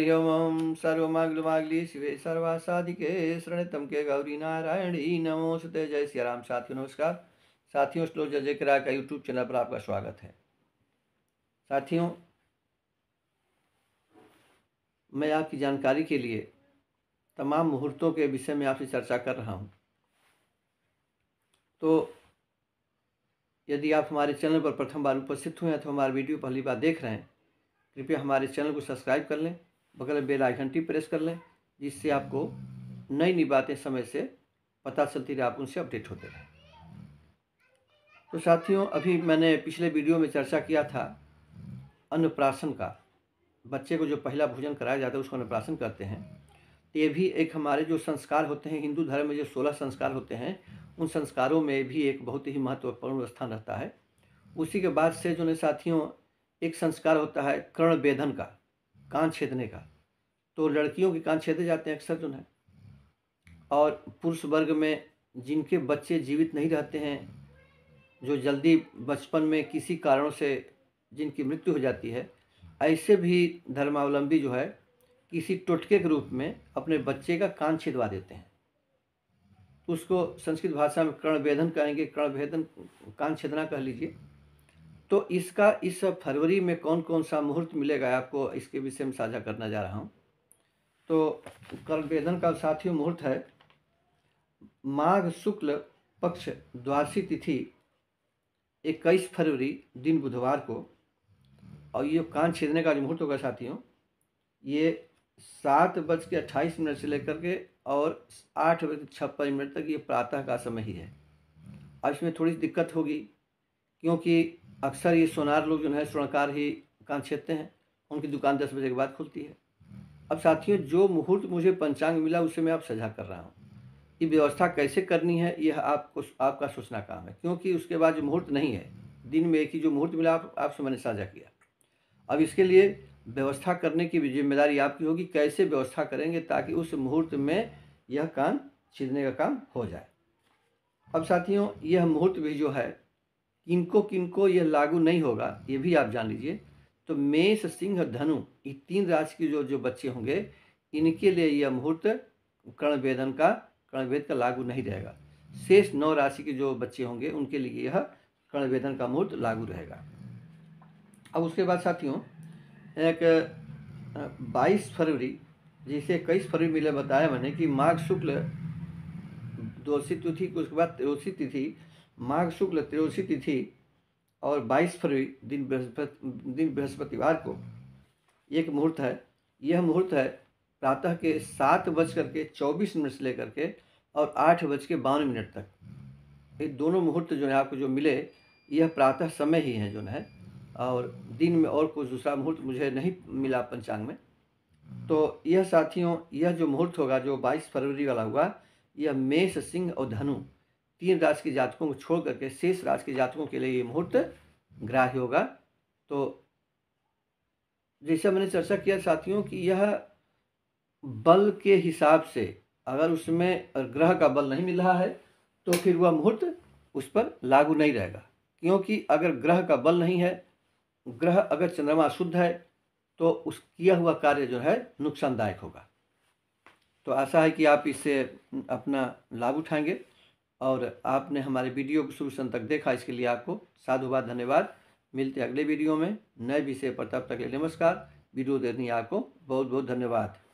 हरि ओम सर्वमाग्लमाग्ली शिवे सर्वा साधिके शरणतम के गौरी नारायणी नमोस्ते जय श्री राम साथियों नमस्कार साथियों श्लोक जय जय का यूट्यूब चैनल पर आपका स्वागत है साथियों मैं आपकी जानकारी के लिए तमाम मुहूर्तों के विषय में आपसे चर्चा कर रहा हूँ तो यदि आप हमारे चैनल पर प्रथम बार उपस्थित हुए हैं तो हमारे वीडियो पहली बार देख रहे हैं कृपया हमारे चैनल को सब्सक्राइब कर लें बगल में बेल आइकन प्रेस कर लें जिससे आपको नई नई बातें समय से पता चलती रहे आप उनसे अपडेट होते रहें तो साथियों अभी मैंने पिछले वीडियो में चर्चा किया था अन्नप्राशन का बच्चे को जो पहला भोजन कराया जाता है उसको अन्नप्राशन करते हैं तो ये भी एक हमारे जो संस्कार होते हैं हिंदू धर्म में जो सोलह संस्कार होते हैं उन संस्कारों में भी एक बहुत ही महत्वपूर्ण स्थान रहता है उसी के बाद से जो है साथियों एक संस्कार होता है कर्ण वेदन का कान छेदने का तो लड़कियों के कान छेदे जाते हैं अक्सर जो है और पुरुष वर्ग में जिनके बच्चे जीवित नहीं रहते हैं जो जल्दी बचपन में किसी कारणों से जिनकी मृत्यु हो जाती है ऐसे भी धर्मावलंबी जो है किसी टोटके के रूप में अपने बच्चे का कान छिदवा देते हैं उसको संस्कृत भाषा में कर्णवेदन कहेंगे कर्णभेदन कान छिदना कह लीजिए तो इसका इस फरवरी में कौन कौन सा मुहूर्त मिलेगा आपको इसके विषय में साझा करना जा रहा हूँ तो कल वेदन का साथियों मुहूर्त है माघ शुक्ल पक्ष द्वादशी तिथि इक्कीस फरवरी दिन बुधवार को और ये कान छेदने का मुहूर्त होगा साथियों ये सात बज के अट्ठाईस मिनट से लेकर के और आठ बज छप्पन मिनट तक ये प्रातः का समय ही है अब इसमें थोड़ी दिक्कत होगी क्योंकि अक्सर ये सोनार लोग जो है स्वर्णकार ही कान छेदते हैं उनकी दुकान दस बजे के बाद खुलती है अब साथियों जो मुहूर्त मुझे पंचांग मिला उसे मैं आप सजा कर रहा हूँ ये व्यवस्था कैसे करनी है यह आपको आपका सोचना काम है क्योंकि उसके बाद जो मुहूर्त नहीं है दिन में एक ही जो मुहूर्त मिला आप, आपसे मैंने साझा किया अब इसके लिए व्यवस्था करने की भी जिम्मेदारी आपकी होगी कैसे व्यवस्था करेंगे ताकि उस मुहूर्त में यह कान छीनने का काम हो जाए अब साथियों यह मुहूर्त भी जो है किनको किनको यह लागू नहीं होगा ये भी आप जान लीजिए तो मेष सिंह धनु ये तीन राशि के जो जो बच्चे होंगे इनके लिए यह मुहूर्त कर्ण वेदन का कर्ण वेद का लागू नहीं रहेगा शेष नौ राशि के जो बच्चे होंगे उनके लिए यह कर्ण वेदन का मुहूर्त लागू रहेगा अब उसके बाद साथियों एक बाईस फरवरी जिसे इक्कीस फरवरी मिले बताया मैंने कि माघ शुक्ल दोषी तिथि उसके बाद रोषी तिथि माघ शुक्ल त्रयोदशी तिथि और 22 फरवरी दिन बृहस्पति दिन बृहस्पतिवार को एक मुहूर्त है यह मुहूर्त है प्रातः के सात बज करके चौबीस मिनट से लेकर के और आठ बज के बावन मिनट तक ये दोनों मुहूर्त जो है आपको जो मिले यह प्रातः समय ही है जो है और दिन में और कोई दूसरा मुहूर्त मुझे नहीं मिला पंचांग में तो यह साथियों यह जो मुहूर्त होगा जो 22 फरवरी वाला हुआ यह मेष सिंह और धनु तीन राशि के जातकों को छोड़ करके शेष राशि के जातकों के लिए ये मुहूर्त ग्राह्य होगा तो जैसा मैंने चर्चा किया साथियों कि यह बल के हिसाब से अगर उसमें ग्रह का बल नहीं मिल रहा है तो फिर वह मुहूर्त उस पर लागू नहीं रहेगा क्योंकि अगर ग्रह का बल नहीं है ग्रह अगर चंद्रमा शुद्ध है तो उस किया हुआ कार्य जो है नुकसानदायक होगा तो आशा है कि आप इससे अपना लाभ उठाएंगे और आपने हमारे वीडियो को शुरू अंत तक देखा इसके लिए आपको साधुवाद धन्यवाद मिलते अगले वीडियो में नए विषय पर तब तक नमस्कार वीडियो देखने आपको बहुत बहुत धन्यवाद